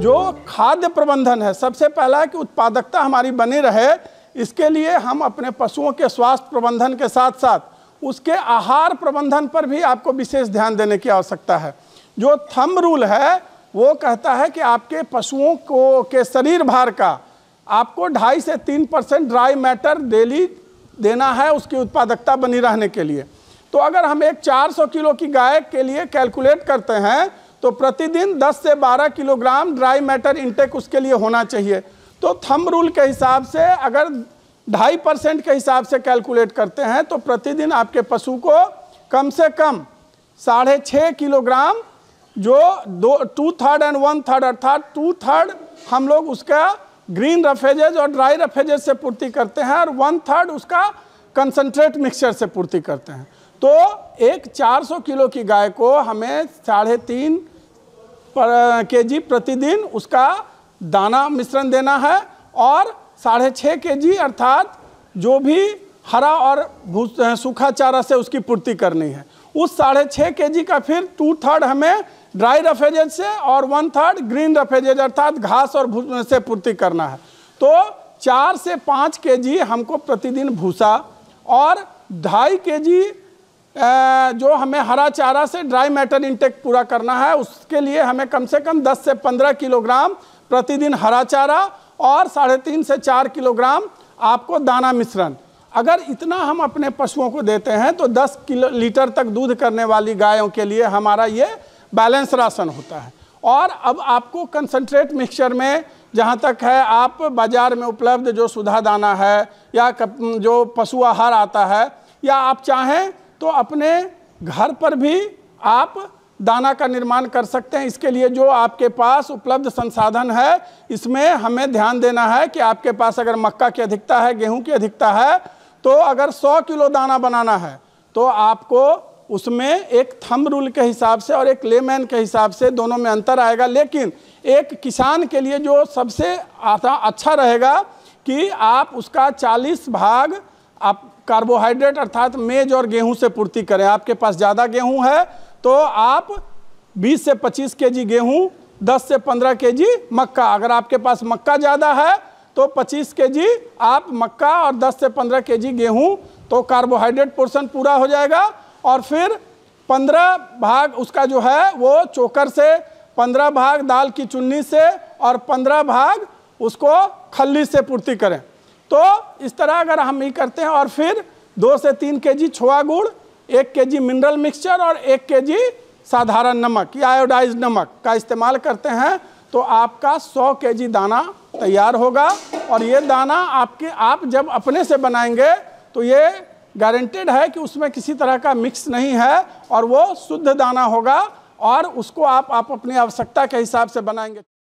जो खाद्य प्रबंधन है सबसे पहला कि उत्पादकता हमारी बनी रहे इसके लिए हम अपने पशुओं के स्वास्थ्य प्रबंधन के साथ साथ उसके आहार प्रबंधन पर भी आपको विशेष ध्यान देने की आवश्यकता है जो थम रूल है वो कहता है कि आपके पशुओं को के शरीर भार का आपको ढाई से तीन परसेंट ड्राई मैटर डेली देना है उसकी उत्पादकता बनी रहने के लिए तो अगर हम एक 400 किलो की गाय के लिए कैलकुलेट करते हैं तो प्रतिदिन 10 से 12 किलोग्राम ड्राई मैटर इंटेक उसके लिए होना चाहिए तो थम रूल के हिसाब से अगर ढाई परसेंट के हिसाब से कैलकुलेट करते हैं तो प्रतिदिन आपके पशु को कम से कम साढ़े छः किलोग्राम जो दो two third and one third अर्थात टू थर्ड हम लोग उसका ग्रीन रफेजेज और ड्राई रफेजेज से पूर्ति करते हैं और वन थर्ड उसका कंसनट्रेट मिक्सचर से पूर्ति करते हैं तो एक 400 किलो की गाय को हमें साढ़े तीन के जी प्रतिदिन उसका दाना मिश्रण देना है और साढ़े छः के जी अर्थात जो भी हरा और सूखा चारा से उसकी पूर्ति करनी है उस साढ़े छः के जी का फिर टू थर्ड हमें ड्राई रफेजेज से और वन थर्ड ग्रीन रफेजेज अर्थात घास और भूस से पूर्ति करना है तो चार से पाँच के जी हमको प्रतिदिन भूसा और ढाई के जी जो हमें हरा चारा से ड्राई मैटर इंटेक पूरा करना है उसके लिए हमें कम से कम 10 से 15 किलोग्राम प्रतिदिन हरा चारा और साढ़े तीन से चार किलोग्राम आपको दाना मिश्रण अगर इतना हम अपने पशुओं को देते हैं तो 10 किलो लीटर तक दूध करने वाली गायों के लिए हमारा ये बैलेंस राशन होता है और अब आपको कंसनट्रेट मिक्सचर में जहाँ तक है आप बाज़ार में उपलब्ध जो सुधा दाना है या जो पशु आहार आता है या आप चाहें तो अपने घर पर भी आप दाना का निर्माण कर सकते हैं इसके लिए जो आपके पास उपलब्ध संसाधन है इसमें हमें ध्यान देना है कि आपके पास अगर मक्का की अधिकता है गेहूं की अधिकता है तो अगर 100 किलो दाना बनाना है तो आपको उसमें एक थम रूल के हिसाब से और एक लेमैन के हिसाब से दोनों में अंतर आएगा लेकिन एक किसान के लिए जो सबसे अच्छा रहेगा कि आप उसका चालीस भाग आप कार्बोहाइड्रेट अर्थात मेज और गेहूं से पूर्ति करें आपके पास ज़्यादा गेहूं है तो आप 20 से 25 केजी गेहूं 10 से 15 केजी मक्का अगर आपके पास मक्का ज़्यादा है तो 25 केजी आप मक्का और 10 से 15 केजी गेहूं तो कार्बोहाइड्रेट पोर्शन पूरा हो जाएगा और फिर 15 भाग उसका जो है वो चोकर से 15 भाग दाल की चुन्नी से और 15 भाग उसको खल्ली से पूर्ति करें तो इस तरह अगर हम ही करते हैं और फिर दो से तीन के जी छोआ गुड़ एक के जी मिनरल मिक्सचर और एक के जी साधारण नमक या आयोडाइज नमक का इस्तेमाल करते हैं तो आपका 100 के जी दाना तैयार होगा और ये दाना आपके आप जब अपने से बनाएंगे तो ये गारंटेड है कि उसमें किसी तरह का मिक्स नहीं है और वो शुद्ध दाना होगा और उसको आप, आप अपनी आवश्यकता के हिसाब से बनाएंगे